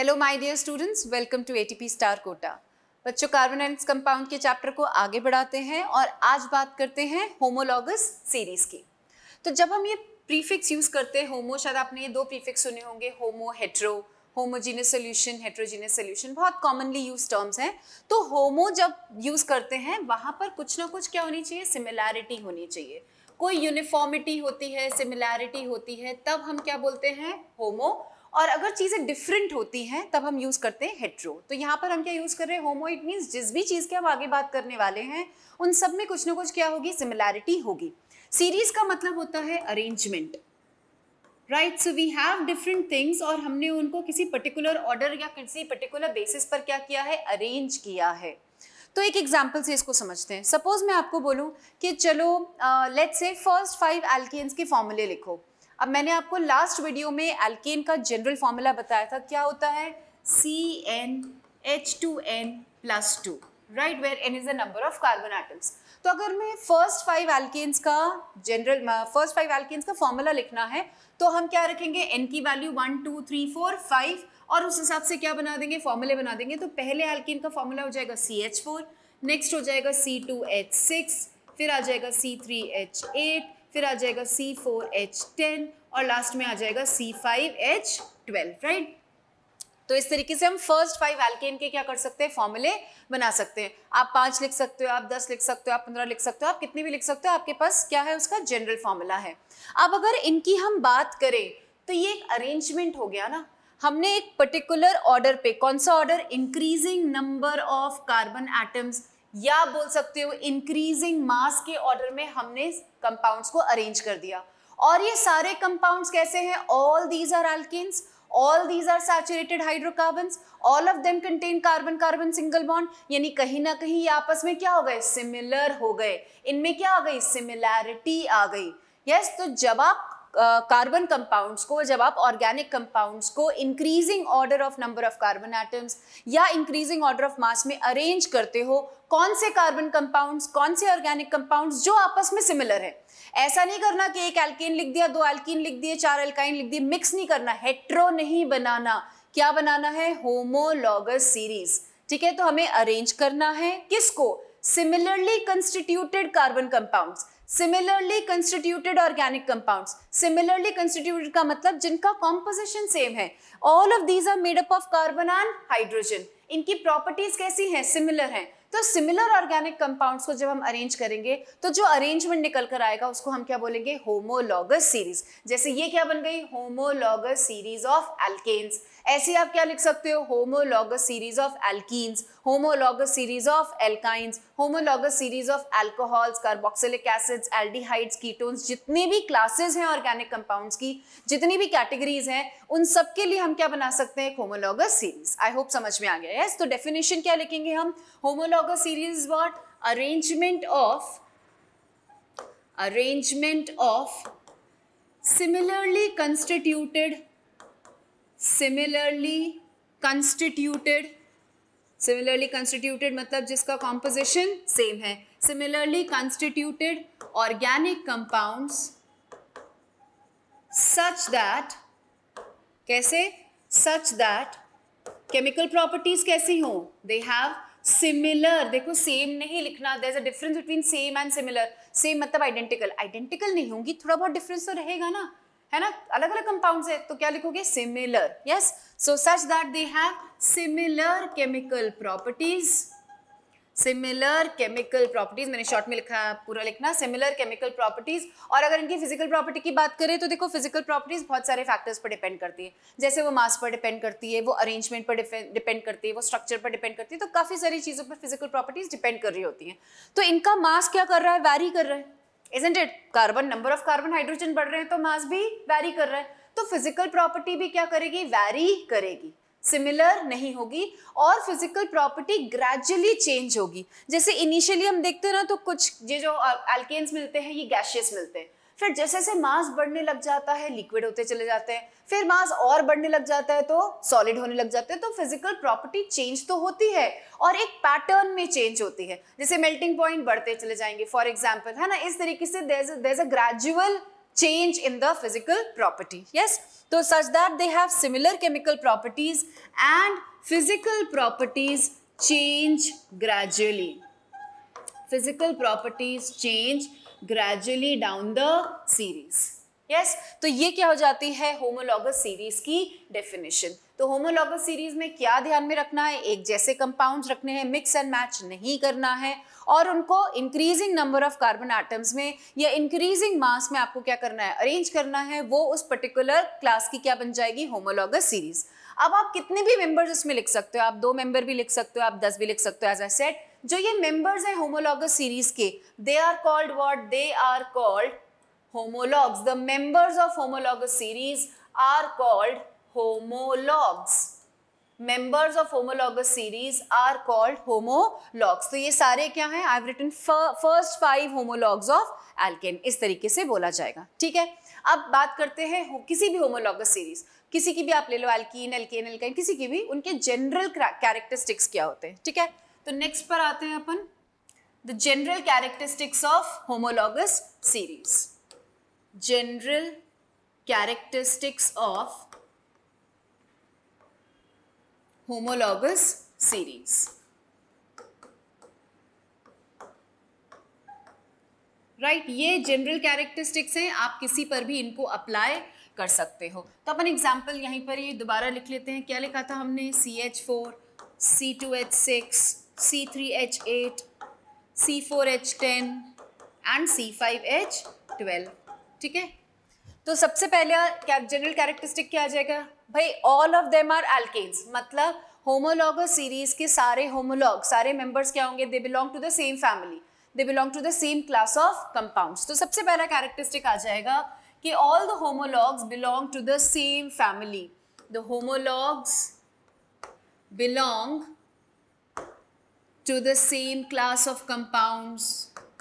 Hello my dear students welcome to ATP star Kota बच्चों carbon and compound के chapter को आगे बढ़ाते हैं और आज बात करते हैं होमोलॉगस सीरीज की तो जब हम ये प्रीफिक्स यूज़ करते हैं होमो शायद आपने ये दो प्रीफिक्स सुने होंगे homo hetero homogeneous solution heterogeneous solution बहुत कॉमनली यूज टर्म्स हैं तो होमो जब यूज़ करते हैं वहाँ पर कुछ ना कुछ क्या होनी चाहिए सिमिलैरिटी होनी चाहिए कोई यूनिफॉर्मिटी होती है सिमिलैरिटी होती है तब हम क्या बोलते हैं होमो और अगर चीज़ें डिफरेंट होती हैं तब हम यूज़ करते हैं हेट्रो तो यहाँ पर हम क्या यूज़ कर रहे हैं होमो इट मीन्स जिस भी चीज़ के हम आगे बात करने वाले हैं उन सब में कुछ ना कुछ क्या होगी सिमिलैरिटी होगी सीरीज़ का मतलब होता है arrangement right so we have different things और हमने उनको किसी पर्टिकुलर ऑर्डर या किसी पर्टिकुलर बेसिस पर क्या किया है अरेंज किया है तो एक एग्जाम्पल से इसको समझते हैं सपोज मैं आपको बोलूँ कि चलो let's say first five alkanes के फॉर्मूले लिखो अब मैंने आपको लास्ट वीडियो में एल्केन का जनरल फॉर्मूला बताया था क्या होता है C N H two N plus two right where N is the number of carbon atoms तो अगर मैं फर्स्ट फाइव एल्केन्स का जनरल फर्स्ट फाइव एल्केन्स का फॉर्मूला लिखना है तो हम क्या रखेंगे एन की value one two three four five और उस हिसाब से क्या बना देंगे फॉर्मूले बना देंगे तो पहले एल्केन का फॉर्मूला हो जाएगा सी एच फोर नेक्स्ट हो जाएगा सी टू एच सिक्स फिर आ जाएगा सी थ्री एच एट फिर आ जाएगा सी फोर एच टेन और लास्ट में आ जाएगा C five H twelve right तो इस तरीके से हम फर्स्ट फाइव एल्केन के क्या कर सकते हैं फॉर्मूले बना सकते हैं आप पांच लिख सकते हो आप दस लिख सकते हो आप पंद्रह लिख सकते हो आप कितनी भी लिख सकते हो आपके पास क्या है उसका जनरल फॉर्मूला है अब अगर इनकी हम बात करें तो ये एक अरेंजमेंट हो गया ना हमने एक पर्टिकुलर ऑर्डर पे कौन सा order increasing number of carbon atoms या बोल सकते हो इंक्रीजिंग मास के ऑर्डर में हमने कंपाउंड्स को अरेंज कर दिया और ये सारे कंपाउंड्स कैसे हैं all these are alkane all these are saturated hydrocarbon all of them contain carbon carbon single bond यानी कहीं ना कहीं ये आपस में क्या हो गए सिमिलर हो गए इनमें क्या आ गई सिमिलैरिटी आ गई यस yes, तो जब आप कार्बन uh, कंपाउंड्स को जब आप ऑर्गेनिक कंपाउंड्स को increasing order of number of carbon atoms या इंक्रीजिंग ऑर्डर ऑफ मास में अरेंज करते हो कौन से कार्बन कंपाउंड्स कौन से ऑर्गेनिक कंपाउंड्स जो आपस में सिमिलर है ऐसा नहीं करना कि एक एल्किन लिख दिया दो एल्किन लिख दिए चार एल्काइन लिख दिए मिक्स नहीं करना हेट्रो नहीं बनाना क्या बनाना है होमोलॉगस सीरीज ठीक है तो हमें अरेंज करना है किसको similarly constituted carbon compounds similarly constituted organic compounds similarly constituted का मतलब जिनका कॉम्पोजिशन सेम है all of these are made up of carbon and hydrogen इनकी प्रॉपर्टीज कैसी हैं सिमिलर हैं तो सिमिलर ऑर्गेनिक कंपाउंड्स को जब हम अरेंज करेंगे तो जो अरेंजमेंट निकल कर आएगा उसको हम क्या बोलेंगे होमोलॉगस सीरीज जैसे ये क्या बन गई होमोलॉगस सीरीज ऑफ एल्केन्स ऐसे आप क्या लिख सकते हो homologous series of alkenes homologous series of alkynes homologous series of alcohols carboxylic acids aldehydes ketones जितनी भी क्लासेस हैं ऑर्गेनिक कंपाउंड्स की जितनी भी कैटेगरीज हैं उन सब के लिए हम क्या बना सकते हैं होमोलॉगस सीरीज आई होप समझ में आ गया है तो डेफिनेशन क्या लिखेंगे हम homologous series what arrangement of arrangement of similarly constituted similarly constituted similarly constituted मतलब जिसका कॉम्पोजिशन सेम है similarly constituted organic compounds such that कैसे सच दैट केमिकल प्रॉपर्टीज कैसी हो दे हैव सिमिलर देखो सेम नहीं लिखना there a difference between same and similar same मतलब आइडेंटिकल आइडेंटिकल नहीं होंगी थोड़ा बहुत डिफरेंस तो रहेगा ना है ना अलग अलग कंपाउंड है तो क्या लिखोगे similar yes so such that they have similar chemical properties similar chemical properties मैंने शॉर्ट में लिखा पूरा लिखना सिमिलर केमिकल प्रॉपर्टीज और अगर इनकी फिजिकल प्रॉपर्टी की बात करें तो देखो फिजिकल प्रॉपर्टीज बहुत सारे फैक्टर्स पर डिपेंड करती है जैसे वो मास पर डिपेंड करती है वो अरेंजमेंट पर डिपेंड करती है वो स्ट्रक्चर पर डिपेंड करती है तो काफ़ी सारी चीज़ों पर फिजिकल प्रॉपर्टीज डिपेंड कर रही होती है तो इनका मास क्या कर रहा है वैरी कर रहा है isn't it carbon number of carbon hydrogen बढ़ रहे हैं तो मास भी वैरी कर रहा है तो फिजिकल प्रॉपर्टी भी क्या करेगी वैरी करेगी सिमिलर नहीं होगी और फिजिकल प्रॉपर्टी ग्रेजुअली चेंज होगी जैसे इनिशियली हम देखते हैं ना तो कुछ ये जो एल्केन्स uh, मिलते हैं ये गैशियस मिलते हैं फिर जैसे जैसे मास बढ़ने लग जाता है लिक्विड होते चले जाते हैं फिर मास और बढ़ने लग जाता है तो सॉलिड होने लग जाते हैं तो फिजिकल प्रॉपर्टी चेंज तो होती है और एक पैटर्न में चेंज होती है जैसे मेल्टिंग पॉइंट बढ़ते चले जाएंगे फॉर एग्जाम्पल है ना इस तरीके से there a gradual change in the physical property yes तो such that they have similar chemical properties and physical properties change gradually physical properties change gradually down the series yes तो ये क्या हो जाती है होमोलॉगस सीरीज की definition तो homologous series में क्या ध्यान में रखना है एक जैसे कंपाउंड रखने हैं मिक्स एंड मैच नहीं करना है और उनको increasing number of carbon atoms में या इंक्रीजिंग मास में आपको क्या करना है अरेंज करना है वो उस पर्टिकुलर क्लास की क्या बन जाएगी होमोलॉगस सीरीज अब आप कितने भी मेंबर्स उसमें लिख सकते हो आप दो मेंबर भी लिख सकते हो आप दस भी लिख सकते हो एज अ सेट जो ये मेंबर्स हैं होमोलॉगस सीरीज के they are called what they are called homologs the members of homologous series are called homologs members of homologous series are called homologs तो ये सारे क्या हैं I have written first five homologs of alkane इस तरीके से बोला जाएगा ठीक है अब बात करते हैं किसी भी होमोलॉगस सीरीज किसी की भी आप ले लो एल्कीन एल्केन एल्केन किसी की भी उनके जनरल कैरेक्टरिस्टिक्स क्या होते हैं ठीक है तो नेक्स्ट पर आते हैं अपन the general characteristics of homologous series general characteristics of homologous series right ये जनरल कैरेक्टरिस्टिक्स हैं आप किसी पर भी इनको अप्लाई कर सकते हो तो अपन एग्जाम्पल यहीं पर ये दोबारा लिख लेते हैं क्या लिखा था हमने C H four C two H six C3H8, C4H10 and C5H12 ठीक है तो सबसे पहले जनरल कैरेक्टरिस्टिक क्या आ जाएगा भाई all of them are alkanes मतलब होमोलॉग सीरीज के सारे होमोलॉग सारे मेंबर्स क्या होंगे they belong to the same family they belong to the same class of compounds तो सबसे पहला कैरेक्टरिस्टिक आ जाएगा कि all the homologs belong to the same family the homologs belong to the same class of compounds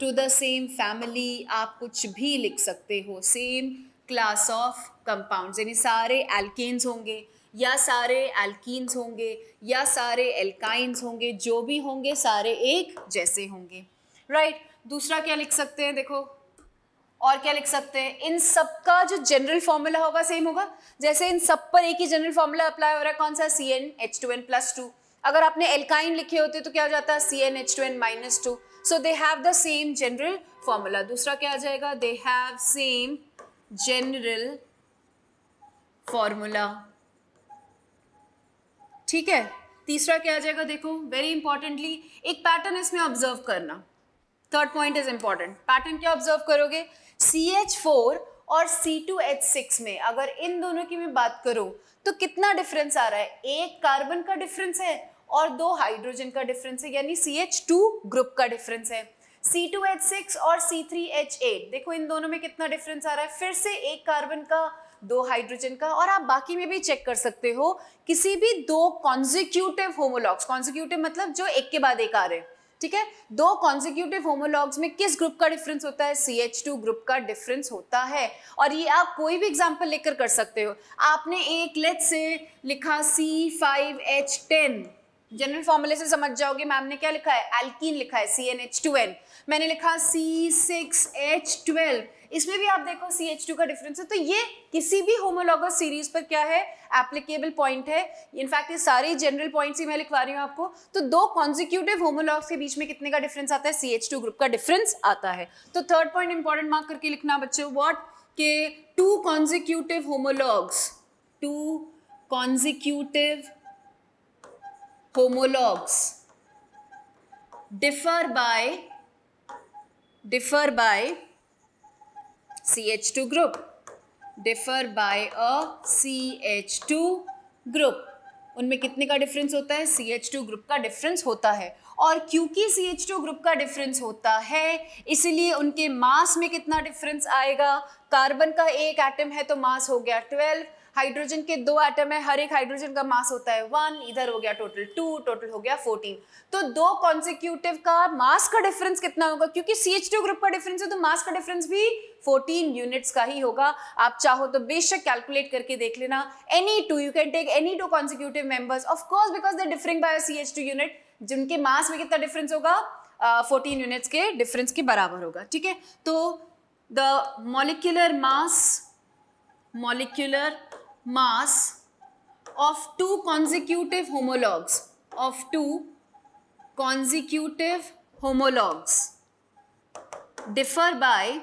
to the same family आप कुछ भी लिख सकते हो सेम क्लास ऑफ कंपाउंड्स यानी सारे एल्केन्स होंगे या सारे एल्कीन्स होंगे या सारे एल्काइंस होंगे जो भी होंगे सारे एक जैसे होंगे राइट right? दूसरा क्या लिख सकते हैं देखो और क्या लिख सकते हैं इन सब का जो जनरल फॉर्मूला होगा सेम होगा जैसे इन सब पर एक ही जनरल फॉर्मूला अप्लाई हो रहा है कौन सा C N H two N plus two अगर आपने एल्काइन लिखे होते तो क्या हो जाता है C N H two N minus two so they have the same general formula दूसरा क्या आ जाएगा they have same general formula ठीक है तीसरा क्या आ जाएगा देखो वेरी इंपॉर्टेंटली एक पैटर्न इसमें ऑब्जर्व करना third point is important pattern क्या ऑब्जर्व करोगे सी एच फोर और सी टू एच सिक्स में अगर इन दोनों की मैं बात करूं तो कितना डिफरेंस आ रहा है एक कार्बन का डिफरेंस है और दो हाइड्रोजन का डिफरेंस है यानी सी एच टू ग्रुप का डिफरेंस है सी टू एच सिक्स और सी थ्री एच एट देखो इन दोनों में कितना डिफरेंस आ रहा है फिर से एक कार्बन का दो हाइड्रोजन का और आप बाकी में भी चेक कर सकते हो किसी भी दो कॉन्जिक्यूटिव होमोलॉग्स कॉन्जिक्यूटिव मतलब जो एक के बाद एक आ रहे हैं ठीक है दो कॉन्जिक्यूटिव होमोलॉग्स में किस ग्रुप का डिफरेंस होता है सी एच टू ग्रुप का डिफरेंस होता है और ये आप कोई भी एग्जाम्पल लेकर कर सकते हो आपने एक लेट से लिखा C five H ten general फॉर्मूले से समझ जाओगे मैम ने क्या लिखा है एल्कीन लिखा है C N H two N मैंने लिखा सी सिक्स एच ट्वेल्व इसमें भी आप देखो सी एच टू का डिफरेंस है तो ये किसी भी होमोलॉगस सीरीज पर क्या है एप्लीकेबल पॉइंट है इनफैक्ट ये सारे जनरल पॉइंट्स ही मैं लिखवा रही हूँ आपको तो दो कॉन्जिक्यूटिव होमोलॉग्स के बीच में कितने का डिफरेंस आता है सी एच टू ग्रुप का डिफरेंस आता है तो थर्ड पॉइंट इंपॉर्टेंट मार्क करके लिखना बच्चों वॉट के two consecutive homologs two consecutive homologs differ by differ by CH2 group differ by a CH2 group उनमें कितने का डिफरेंस होता है सी एच टू ग्रुप का डिफरेंस होता है और क्योंकि सी एच टू ग्रुप का डिफरेंस होता है इसलिए उनके मास में कितना डिफरेंस आएगा कार्बन का एक एटम है तो मास हो गया ट्वेल्व हाइड्रोजन के दो एटम है हर एक हाइड्रोजन का मास होता है वन इधर हो गया टोटल टू टोटल हो गया फोर्टीन तो दो कॉन्सिक्यूटिव का मास का डिफरेंस कितना होगा क्योंकि सी एच टू ग्रुप का डिफरेंस है तो मास का डिफरेंस भी 14 यूनिट्स का ही होगा आप चाहो तो बेशक कैलकुलेट करके देख लेना any two you can take any two consecutive members of course because they differing by C H two unit जिनके मास में कितना डिफरेंस होगा फोर्टीन uh, यूनिट्स के डिफरेंस के बराबर होगा ठीक है तो the molecular mass molecular mass of two consecutive homologs of two consecutive homologs differ by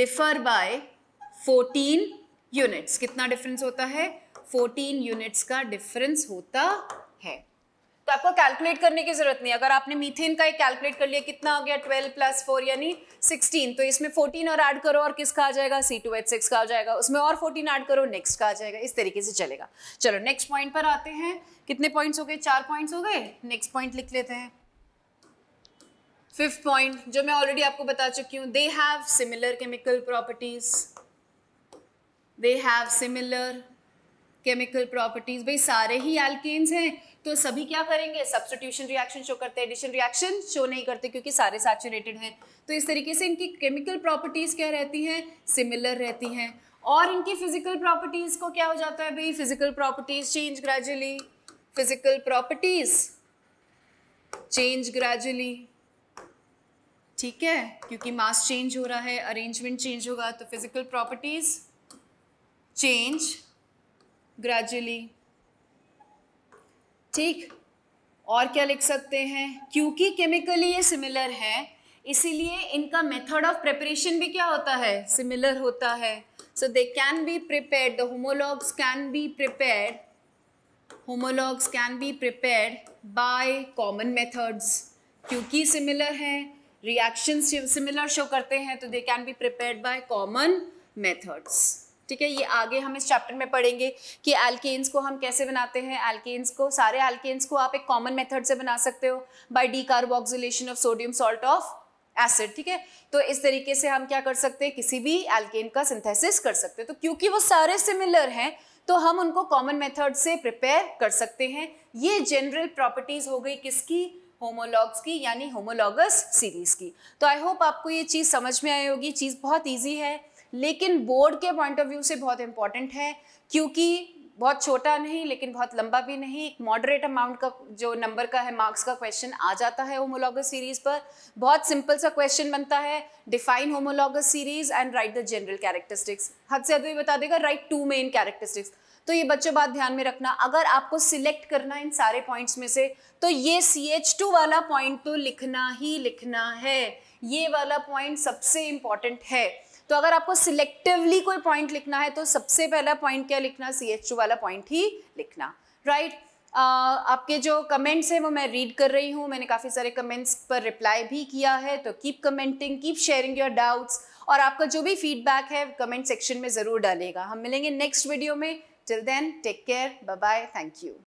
differ by 14 units कितना डिफरेंस होता है 14 यूनिट्स का डिफरेंस होता है तो आपको कैलकुलेट करने की जरूरत नहीं अगर आपने मीथेन का एक कैलकुलेट कर लिया कितना हो गया 12 प्लस फोर यानी 16 तो इसमें 14 और ऐड करो और किसका आ जाएगा सी टू एच सिक्स का आ जाएगा उसमें और 14 ऐड करो नेक्स्ट का आ जाएगा इस तरीके से चलेगा चलो नेक्स्ट पॉइंट पर आते हैं कितने पॉइंट्स हो गए चार पॉइंट्स हो गए नेक्स्ट पॉइंट लिख लेते हैं फिफ्थ पॉइंट जो मैं ऑलरेडी आपको बता चुकी हूँ they have similar chemical properties they have similar chemical properties भाई सारे ही एल्केन्स हैं तो सभी क्या करेंगे सब्सटीट्यूशन रिएक्शन शो करते हैं एडिशन रिएक्शन शो नहीं करते क्योंकि सारे सैचुरेटेड हैं तो इस तरीके से इनकी केमिकल प्रॉपर्टीज़ क्या रहती हैं सिमिलर रहती हैं और इनकी फिजिकल प्रॉपर्टीज़ को क्या हो जाता है भाई physical properties change gradually physical properties change gradually ठीक है क्योंकि मास चेंज हो रहा है अरेंजमेंट चेंज होगा तो फिजिकल प्रॉपर्टीज़ चेंज ग्रेजुअली ठीक और क्या लिख सकते हैं क्योंकि केमिकली ये सिमिलर है इसीलिए इनका मेथड ऑफ प्रिपरेशन भी क्या होता है सिमिलर होता है so they can be prepared the homologs can be prepared homologs can be prepared by common methods क्योंकि सिमिलर है रिएक्शन सिमिलर शो करते हैं तो they can be prepared by common methods ठीक है ये आगे हम इस चैप्टर में पढ़ेंगे कि एल्केन्स को हम कैसे बनाते हैं एल्केन्स को सारे एल्केन्स को आप एक कॉमन मेथड से बना सकते हो by carboxylation of sodium salt of acid ठीक है तो इस तरीके से हम क्या कर सकते हैं किसी भी एल्केन का सिंथेसिस कर सकते हैं तो क्योंकि वो सारे सिमिलर हैं तो हम उनको कॉमन मेथड से प्रिपेयर कर सकते हैं ये जनरल प्रॉपर्टीज हो गई किसकी होमोलॉग्स की यानी होमोलॉगस सीरीज की तो आई होप आपको ये चीज़ समझ में आई होगी चीज़ बहुत ईजी है लेकिन बोर्ड के पॉइंट ऑफ व्यू से बहुत इंपॉर्टेंट है क्योंकि बहुत छोटा नहीं लेकिन बहुत लंबा भी नहीं एक मॉडरेट अमाउंट का जो नंबर का है मार्क्स का क्वेश्चन आ जाता है होमोलॉगस सीरीज पर बहुत सिंपल सा क्वेश्चन बनता है define homologous series and write the general characteristics हद से हद भी बता देगा राइट टू मेन कैरेक्टरिस्टिक्स तो ये बच्चों बात ध्यान में रखना अगर आपको सिलेक्ट करना इन सारे पॉइंट्स में से तो ये सी एच टू वाला पॉइंट तो लिखना ही लिखना है ये वाला पॉइंट सबसे इंपॉर्टेंट है तो अगर आपको सिलेक्टिवली कोई पॉइंट लिखना है तो सबसे पहला पॉइंट क्या लिखना सी एच वाला पॉइंट ही लिखना राइट right? Uh, आपके जो कमेंट्स हैं वो मैं रीड कर रही हूँ मैंने काफ़ी सारे कमेंट्स पर रिप्लाई भी किया है तो keep commenting keep sharing your doubts और आपका जो भी फीडबैक है कमेंट सेक्शन में ज़रूर डालेगा हम मिलेंगे नेक्स्ट वीडियो में till then take care bye bye thank you